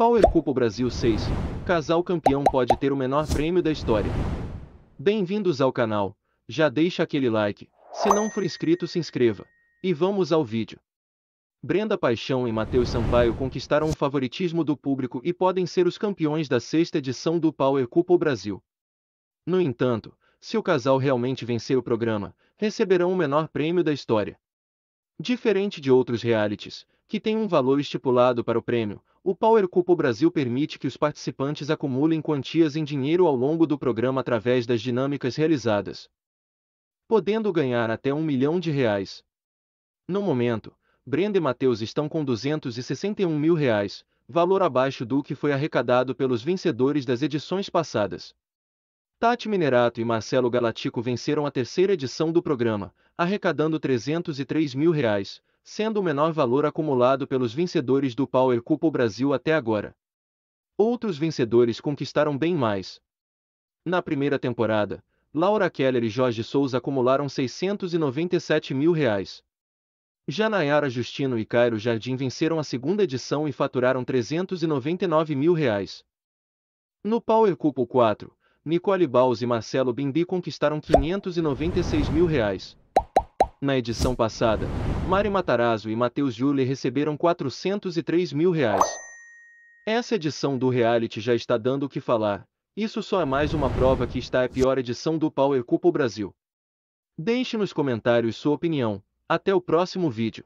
Power Cup Brasil 6. Casal campeão pode ter o menor prêmio da história. Bem-vindos ao canal. Já deixa aquele like. Se não for inscrito, se inscreva. E vamos ao vídeo. Brenda Paixão e Matheus Sampaio conquistaram o favoritismo do público e podem ser os campeões da sexta edição do Power Cup Brasil. No entanto, se o casal realmente vencer o programa, receberão o menor prêmio da história. Diferente de outros realities, que têm um valor estipulado para o prêmio, o Power Cupo Brasil permite que os participantes acumulem quantias em dinheiro ao longo do programa através das dinâmicas realizadas, podendo ganhar até um milhão de reais. No momento, Brenda e Matheus estão com 261 mil reais, valor abaixo do que foi arrecadado pelos vencedores das edições passadas. Tati Minerato e Marcelo Galatico venceram a terceira edição do programa, arrecadando 303 mil reais, sendo o menor valor acumulado pelos vencedores do Power Couple Brasil até agora. Outros vencedores conquistaram bem mais. Na primeira temporada, Laura Keller e Jorge Souza acumularam 697 mil reais. Já Nayara Justino e Cairo Jardim venceram a segunda edição e faturaram 399 mil reais. No Power Couple 4, Nicole Baus e Marcelo Bimbi conquistaram 596 mil reais. Na edição passada, Mari Matarazzo e Matheus Júlia receberam 403 mil reais. Essa edição do reality já está dando o que falar, isso só é mais uma prova que está a pior edição do Power Cup Brasil. Deixe nos comentários sua opinião, até o próximo vídeo.